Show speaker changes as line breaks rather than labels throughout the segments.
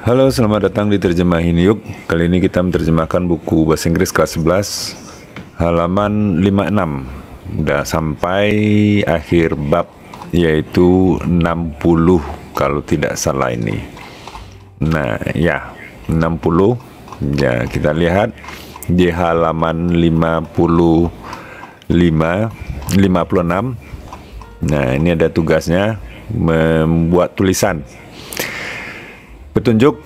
Halo, selamat datang di Terjemahin Yuk. Kali ini kita menerjemahkan buku Bahasa Inggris kelas 11, halaman 56. Udah sampai akhir bab, yaitu 60 kalau tidak salah ini. Nah, ya, 60. Ya, kita lihat di halaman 55, 56. Nah, ini ada tugasnya membuat tulisan Petunjuk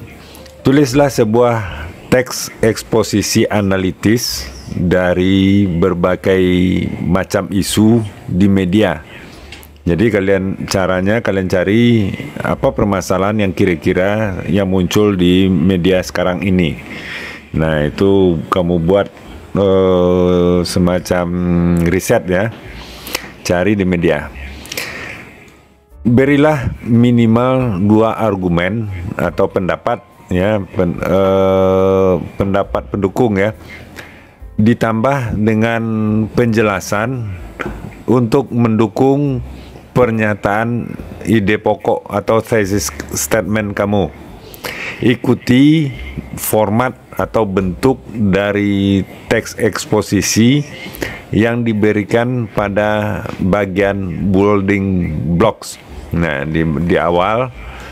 tulislah sebuah teks eksposisi analitis dari berbagai macam isu di media. Jadi kalian caranya kalian cari apa permasalahan yang kira-kira yang muncul di media sekarang ini. Nah itu kamu buat uh, semacam riset ya, cari di media berilah minimal dua argumen atau pendapat ya pen, eh, pendapat pendukung ya ditambah dengan penjelasan untuk mendukung pernyataan ide pokok atau thesis statement kamu. Ikuti format atau bentuk dari teks eksposisi yang diberikan pada bagian building blocks Nah, di, di awal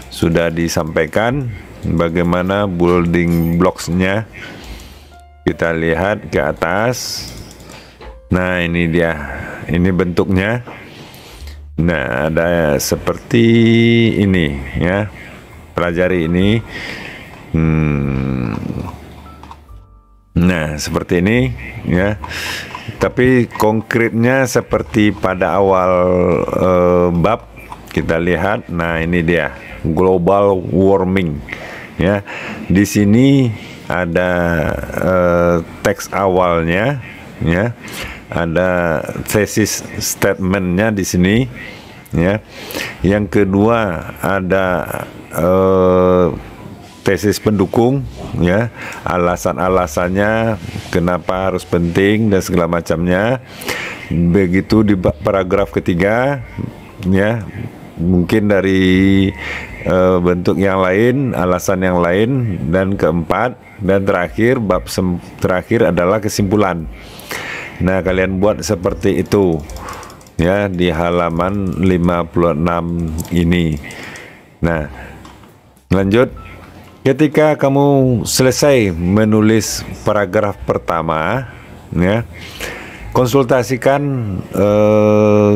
sudah disampaikan bagaimana building blocks-nya. Kita lihat ke atas. Nah, ini dia. Ini bentuknya. Nah, ada seperti ini ya. Pelajari ini. Hmm. Nah, seperti ini ya. Tapi konkretnya seperti pada awal eh, bab kita lihat, nah ini dia global warming. Ya, di sini ada eh, teks awalnya, ya, ada thesis statementnya di sini, ya. Yang kedua ada eh, tesis pendukung ya alasan-alasannya kenapa harus penting dan segala macamnya begitu di paragraf ketiga ya mungkin dari uh, bentuk yang lain, alasan yang lain, dan keempat dan terakhir bab terakhir adalah kesimpulan. Nah, kalian buat seperti itu ya di halaman 56 ini. Nah, lanjut ketika kamu selesai menulis paragraf pertama ya konsultasikan eh,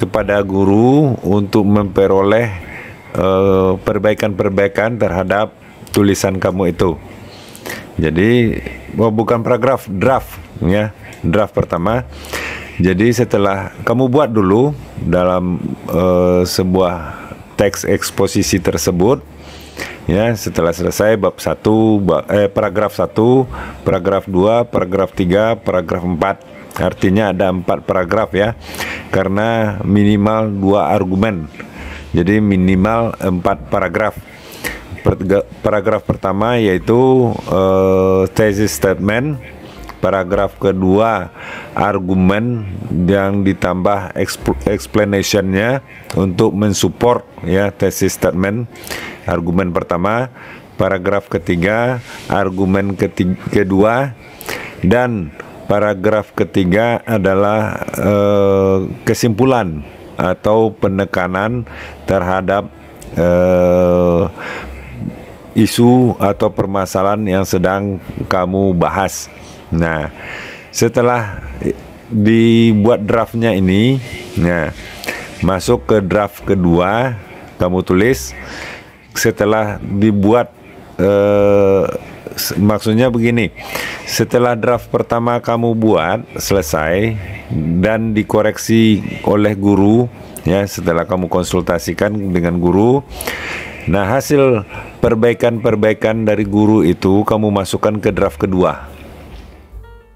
kepada guru untuk memperoleh eh, perbaikan-perbaikan terhadap tulisan kamu itu. Jadi oh, bukan paragraf draft ya, draft pertama. Jadi setelah kamu buat dulu dalam uh, sebuah teks eksposisi tersebut ya setelah selesai bab 1 eh, paragraf 1, paragraf 2, paragraf 3, paragraf 4 Artinya ada empat paragraf ya, karena minimal dua argumen. Jadi minimal empat paragraf. Paragraf pertama yaitu uh, thesis statement. Paragraf kedua argumen yang ditambah explanationnya untuk mensupport ya thesis statement argumen pertama paragraf ketiga, argumen ketiga, kedua, dan Paragraf ketiga adalah eh, kesimpulan atau penekanan terhadap eh, isu atau permasalahan yang sedang kamu bahas. Nah, setelah dibuat draftnya ini, nah, masuk ke draft kedua, kamu tulis setelah dibuat eh, maksudnya begini, setelah draft pertama kamu buat selesai dan dikoreksi oleh guru, ya setelah kamu konsultasikan dengan guru, nah hasil perbaikan-perbaikan dari guru itu kamu masukkan ke draft kedua.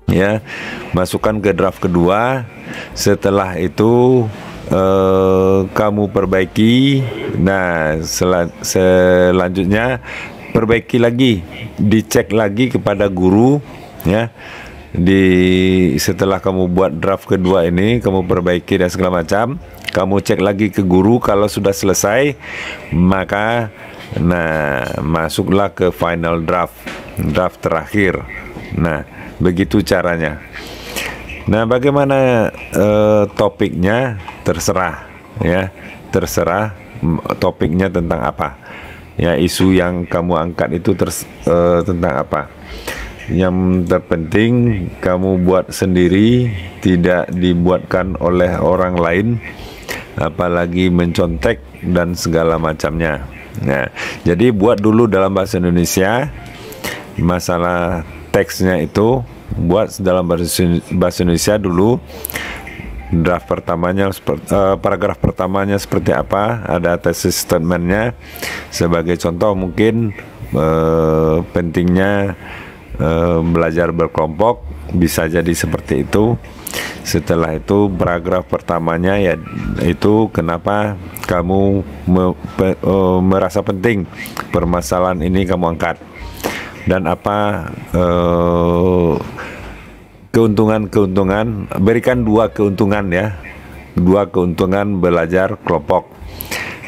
Ya, masukkan ke draft kedua. Setelah itu Uh, kamu perbaiki. Nah, selan selanjutnya perbaiki lagi, dicek lagi kepada guru ya. Di setelah kamu buat draft kedua ini, kamu perbaiki dan segala macam, kamu cek lagi ke guru kalau sudah selesai maka nah masuklah ke final draft, draft terakhir. Nah, begitu caranya. Nah, bagaimana eh, topiknya terserah ya, terserah mm, topiknya tentang apa ya isu yang kamu angkat itu ter, uh, eh, tentang apa yang terpenting kamu buat sendiri tidak dibuatkan oleh orang lain apalagi mencontek dan segala macamnya nah jadi buat dulu dalam bahasa Indonesia masalah teksnya itu buat dalam bahasa Indonesia dulu draft pertamanya seperti, uh, eh, paragraf pertamanya seperti apa ada tesis statementnya sebagai contoh mungkin uh, pentingnya uh, belajar berkelompok bisa jadi seperti itu setelah itu paragraf pertamanya ya itu kenapa kamu me, pe, uh, merasa penting permasalahan ini kamu angkat dan apa uh, keuntungan-keuntungan berikan dua keuntungan ya dua keuntungan belajar kelompok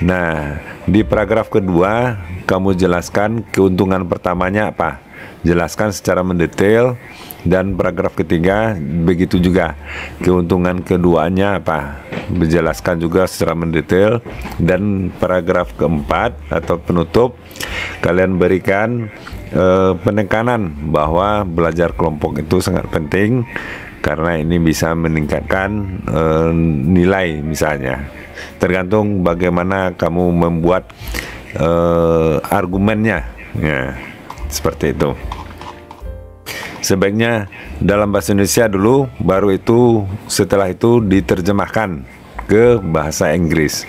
nah di paragraf kedua kamu jelaskan keuntungan pertamanya apa jelaskan secara mendetail dan paragraf ketiga begitu juga keuntungan keduanya apa menjelaskan juga secara mendetail dan paragraf keempat atau penutup kalian berikan uh, penekanan bahwa belajar kelompok itu sangat penting karena ini bisa meningkatkan uh, nilai misalnya tergantung bagaimana kamu membuat uh, argumennya ya seperti itu sebaiknya dalam bahasa Indonesia dulu baru itu setelah itu diterjemahkan ke bahasa Inggris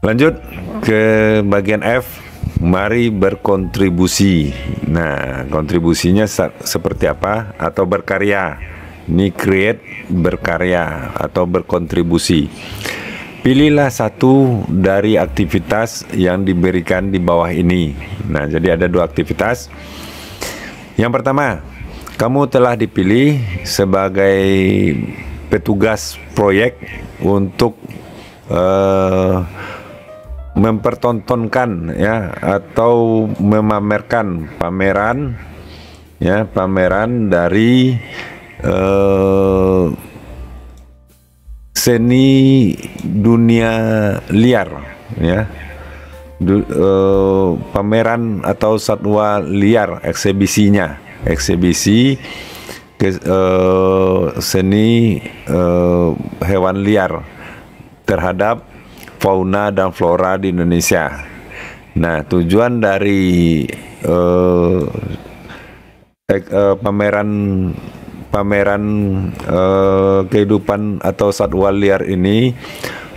Lanjut ke bagian F, mari berkontribusi. Nah, kontribusinya seperti apa? Atau berkarya. Ini create berkarya atau berkontribusi. Pilihlah satu dari aktivitas yang diberikan di bawah ini. Nah, jadi ada dua aktivitas. Yang pertama, kamu telah dipilih sebagai petugas proyek untuk uh, mempertontonkan ya atau memamerkan pameran ya pameran dari eh, seni dunia liar ya du, uh, pameran atau satwa liar eksibisinya eksibisi ke, eh, seni eh, hewan liar terhadap fauna dan flora di Indonesia. Nah, tujuan dari uh, eh, uh, pameran pameran uh, kehidupan atau satwa liar ini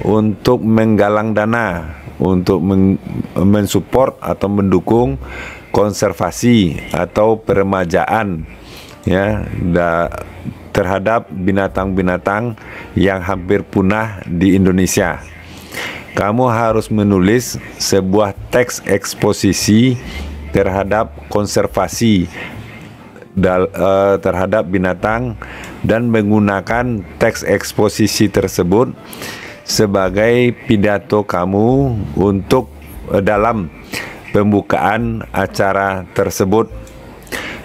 untuk menggalang dana untuk men mensupport atau mendukung konservasi atau peremajaan ya da, terhadap binatang-binatang yang hampir punah di Indonesia kamu harus menulis sebuah teks eksposisi terhadap konservasi dal, uh, terhadap binatang dan menggunakan teks eksposisi tersebut sebagai pidato kamu untuk uh, dalam pembukaan acara tersebut.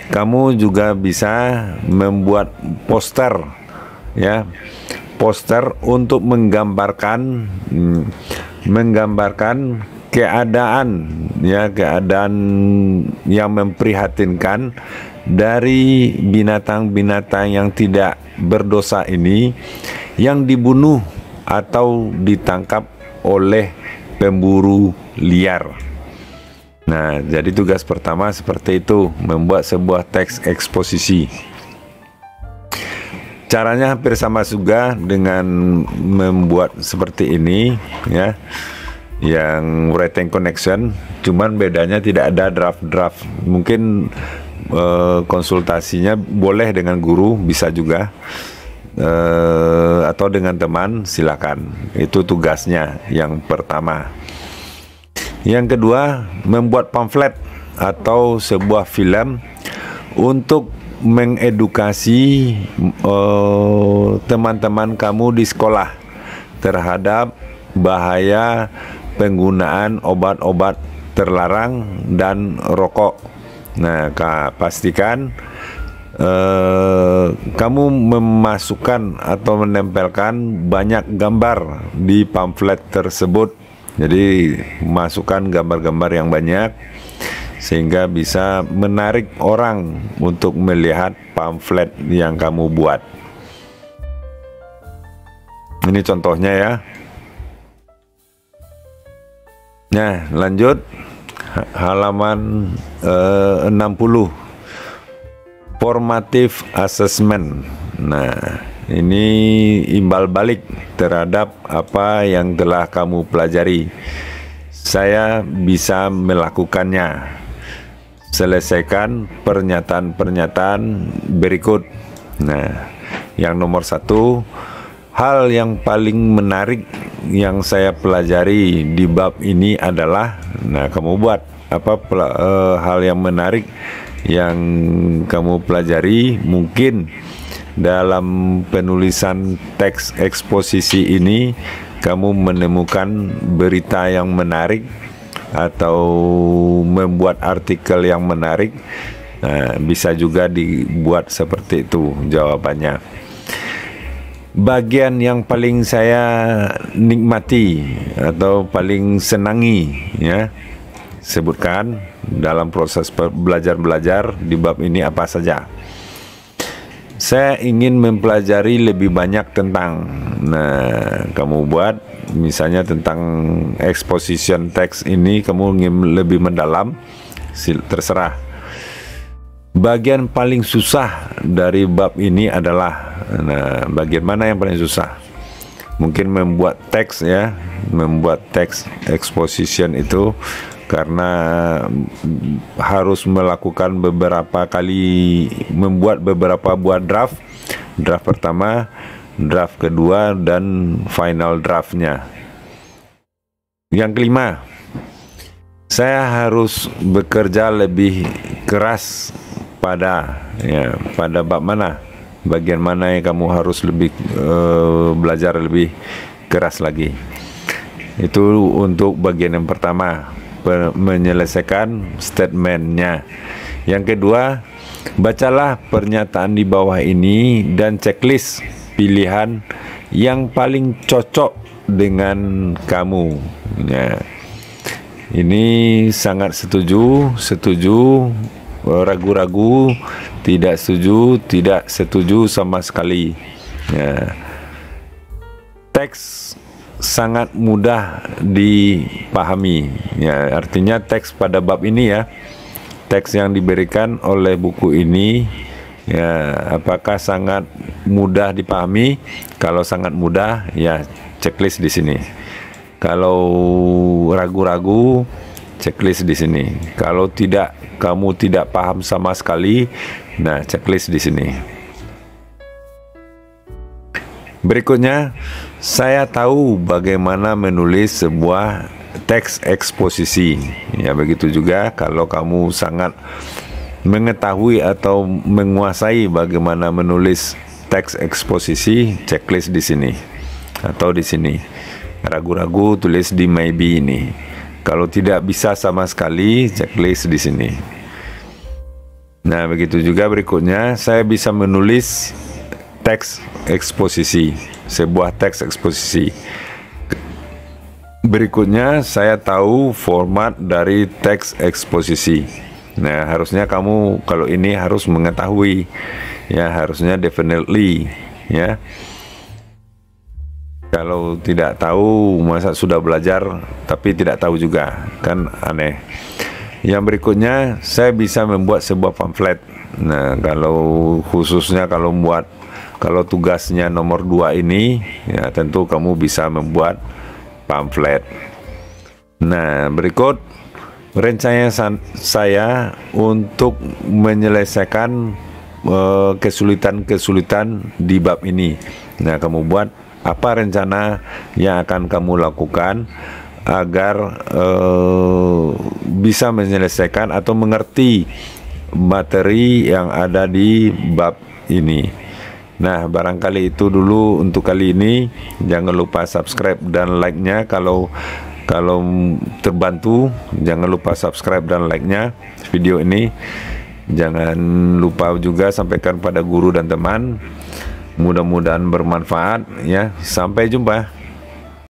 Kamu juga bisa membuat poster ya poster untuk menggambarkan hmm, menggambarkan keadaan ya keadaan yang memprihatinkan dari binatang-binatang yang tidak berdosa ini yang dibunuh atau ditangkap oleh pemburu liar. Nah, jadi tugas pertama seperti itu, membuat sebuah teks eksposisi caranya hampir sama juga dengan membuat seperti ini ya yang writing connection cuman bedanya tidak ada draft-draft mungkin eh, konsultasinya boleh dengan guru bisa juga eh, atau dengan teman silakan itu tugasnya yang pertama yang kedua membuat pamflet atau sebuah film untuk mengedukasi eh, teman-teman uh, kamu di sekolah terhadap bahaya penggunaan obat-obat terlarang dan rokok. Nah, Kak, pastikan uh, kamu memasukkan atau menempelkan banyak gambar di pamflet tersebut. Jadi, masukkan gambar-gambar yang banyak sehingga bisa menarik orang untuk melihat pamflet yang kamu buat. Ini contohnya ya. Nah, lanjut halaman eh, 60 formative assessment. Nah, ini imbal balik terhadap apa yang telah kamu pelajari. Saya bisa melakukannya selesaikan pernyataan-pernyataan berikut. Nah, yang nomor satu, hal yang paling menarik yang saya pelajari di bab ini adalah, nah kamu buat apa uh, hal yang menarik yang kamu pelajari mungkin dalam penulisan teks eksposisi ini kamu menemukan berita yang menarik atau membuat artikel yang menarik nah, bisa juga dibuat seperti itu jawabannya bagian yang paling saya nikmati atau paling senangi ya sebutkan dalam proses belajar-belajar di bab ini apa saja saya ingin mempelajari lebih banyak tentang nah kamu buat misalnya tentang exposition text ini kamu ingin lebih mendalam terserah bagian paling susah dari bab ini adalah nah bagian mana yang paling susah mungkin membuat teks ya membuat teks exposition itu karena harus melakukan beberapa kali membuat beberapa buah draft draft pertama draft kedua dan final draftnya. Yang kelima, saya harus bekerja lebih keras pada ya pada bab mana, bagian mana yang kamu harus lebih uh, belajar lebih keras lagi. Itu untuk bagian yang pertama menyelesaikan statementnya. Yang kedua, bacalah pernyataan di bawah ini dan checklist pilihan yang paling cocok dengan kamu. Ya. Ini sangat setuju, setuju, ragu-ragu, tidak setuju, tidak setuju sama sekali. Ya. Teks sangat mudah dipahami. Ya, artinya teks pada bab ini ya. Teks yang diberikan oleh buku ini ya apakah sangat mudah dipahami kalau sangat mudah ya checklist di sini kalau ragu-ragu checklist di sini kalau tidak kamu tidak paham sama sekali nah checklist di sini berikutnya saya tahu bagaimana menulis sebuah teks eksposisi ya begitu juga kalau kamu sangat mengetahui atau menguasai bagaimana menulis teks eksposisi checklist di sini atau di sini ragu-ragu tulis di maybe ini kalau tidak bisa sama sekali checklist di sini nah begitu juga berikutnya saya bisa menulis teks eksposisi sebuah teks eksposisi berikutnya saya tahu format dari teks eksposisi Nah, harusnya kamu kalau ini harus mengetahui ya, harusnya definitely ya. Kalau tidak tahu masa sudah belajar tapi tidak tahu juga, kan aneh. Yang berikutnya, saya bisa membuat sebuah pamflet. Nah, kalau khususnya kalau buat kalau tugasnya nomor dua ini, ya tentu kamu bisa membuat pamflet. Nah, berikut rencananya saya untuk menyelesaikan eh, kesulitan-kesulitan di bab ini. Nah, kamu buat apa rencana yang akan kamu lakukan agar uh, bisa menyelesaikan atau mengerti materi yang ada di bab ini. Nah, barangkali itu dulu untuk kali ini. Jangan lupa subscribe dan like-nya kalau kalau terbantu, jangan lupa subscribe dan like-nya video ini. Jangan lupa juga sampaikan pada guru dan teman. Mudah-mudahan bermanfaat ya. Sampai jumpa.